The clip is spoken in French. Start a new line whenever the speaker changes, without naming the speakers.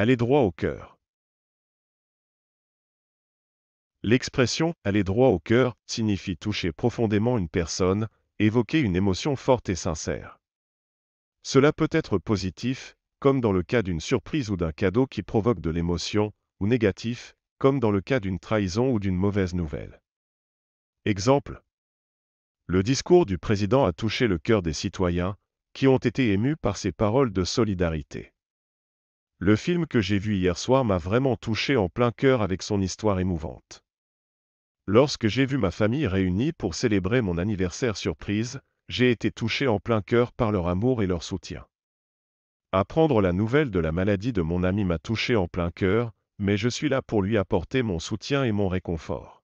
aller droit au cœur. L'expression aller droit au cœur signifie toucher profondément une personne, évoquer une émotion forte et sincère. Cela peut être positif, comme dans le cas d'une surprise ou d'un cadeau qui provoque de l'émotion, ou négatif, comme dans le cas d'une trahison ou d'une mauvaise nouvelle. Exemple. Le discours du président a touché le cœur des citoyens, qui ont été émus par ses paroles de solidarité. Le film que j'ai vu hier soir m'a vraiment touché en plein cœur avec son histoire émouvante. Lorsque j'ai vu ma famille réunie pour célébrer mon anniversaire surprise, j'ai été touché en plein cœur par leur amour et leur soutien. Apprendre la nouvelle de la maladie de mon ami m'a touché en plein cœur, mais je suis là pour lui apporter mon soutien et mon réconfort.